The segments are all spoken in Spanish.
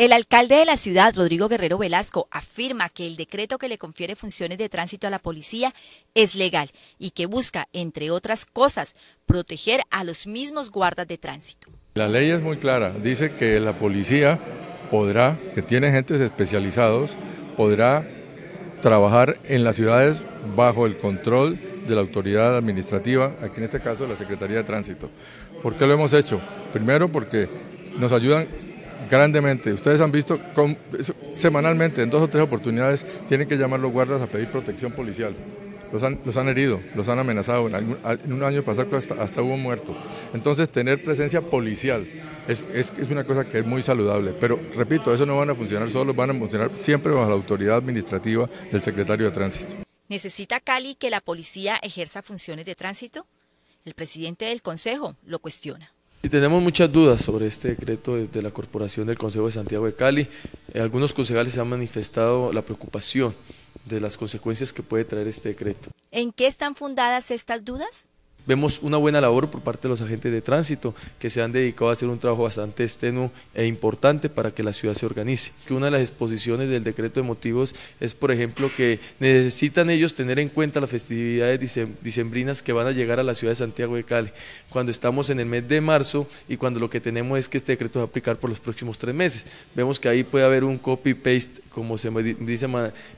El alcalde de la ciudad, Rodrigo Guerrero Velasco, afirma que el decreto que le confiere funciones de tránsito a la policía es legal y que busca, entre otras cosas, proteger a los mismos guardas de tránsito. La ley es muy clara, dice que la policía podrá, que tiene agentes especializados, podrá trabajar en las ciudades bajo el control de la autoridad administrativa, aquí en este caso la Secretaría de Tránsito. ¿Por qué lo hemos hecho? Primero porque nos ayudan grandemente. Ustedes han visto semanalmente, en dos o tres oportunidades, tienen que llamar los guardas a pedir protección policial. Los han, los han herido, los han amenazado. En, en un año pasado hasta, hubo muerto. Entonces, tener presencia policial es, una cosa que es muy saludable. Pero, repito, eso no van a funcionar solo, van a funcionar siempre bajo la autoridad administrativa del secretario de Tránsito. ¿Necesita Cali que la policía ejerza funciones de tránsito? El presidente del Consejo lo cuestiona. Y tenemos muchas dudas sobre este decreto de la Corporación del Consejo de Santiago de Cali. Eh, algunos concejales han manifestado la preocupación de las consecuencias que puede traer este decreto. ¿En qué están fundadas estas dudas? vemos una buena labor por parte de los agentes de tránsito que se han dedicado a hacer un trabajo bastante extenuo e importante para que la ciudad se organice. una de las exposiciones del decreto de motivos es, por ejemplo, que necesitan ellos tener en cuenta las festividades dicembrinas que van a llegar a la ciudad de Santiago de Cali, cuando estamos en el mes de marzo y cuando lo que tenemos es que este decreto va a aplicar por los próximos tres meses. Vemos que ahí puede haber un copy-paste, como se dice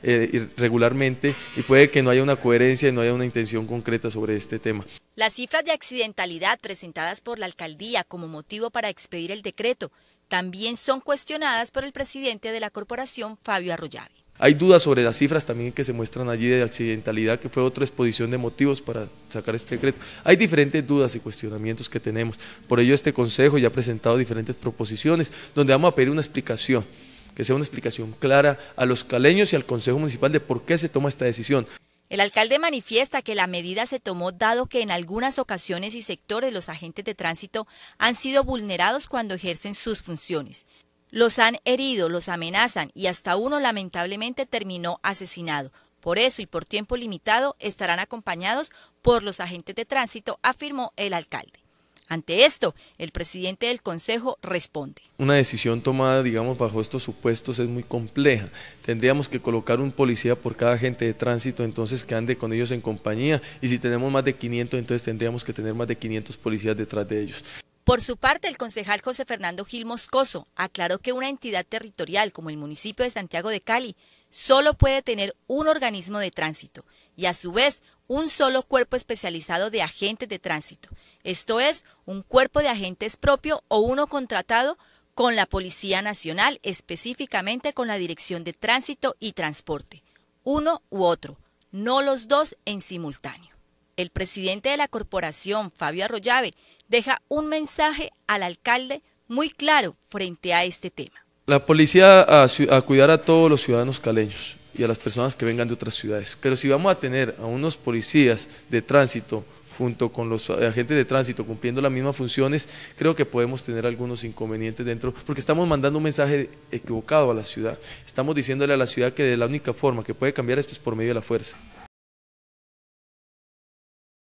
eh, regularmente, y puede que no haya una coherencia y no haya una intención concreta sobre este tema. Las cifras de accidentalidad presentadas por la alcaldía como motivo para expedir el decreto también son cuestionadas por el presidente de la corporación, Fabio Arroyave. Hay dudas sobre las cifras también que se muestran allí de accidentalidad, que fue otra exposición de motivos para sacar este decreto. Hay diferentes dudas y cuestionamientos que tenemos. Por ello, este Consejo ya ha presentado diferentes proposiciones donde vamos a pedir una explicación, que sea una explicación clara a los caleños y al Consejo Municipal de por qué se toma esta decisión. El alcalde manifiesta que la medida se tomó dado que en algunas ocasiones y sectores los agentes de tránsito han sido vulnerados cuando ejercen sus funciones. Los han herido, los amenazan y hasta uno lamentablemente terminó asesinado. Por eso y por tiempo limitado estarán acompañados por los agentes de tránsito, afirmó el alcalde. Ante esto, el presidente del Consejo responde. Una decisión tomada, digamos, bajo estos supuestos es muy compleja. Tendríamos que colocar un policía por cada agente de tránsito, entonces que ande con ellos en compañía. Y si tenemos más de 500, entonces tendríamos que tener más de 500 policías detrás de ellos. Por su parte, el concejal José Fernando Gil Moscoso aclaró que una entidad territorial como el municipio de Santiago de Cali solo puede tener un organismo de tránsito y a su vez un solo cuerpo especializado de agentes de tránsito esto es, un cuerpo de agentes propio o uno contratado con la Policía Nacional, específicamente con la Dirección de Tránsito y Transporte, uno u otro, no los dos en simultáneo. El presidente de la corporación, Fabio Arroyave, deja un mensaje al alcalde muy claro frente a este tema. La policía a, cuidar a todos los ciudadanos caleños y a las personas que vengan de otras ciudades. Pero si vamos a tener a unos policías de tránsito junto con los agentes de tránsito cumpliendo las mismas funciones, creo que podemos tener algunos inconvenientes dentro, porque estamos mandando un mensaje equivocado a la ciudad. Estamos diciéndole a la ciudad que de la única forma que puede cambiar esto es por medio de la fuerza.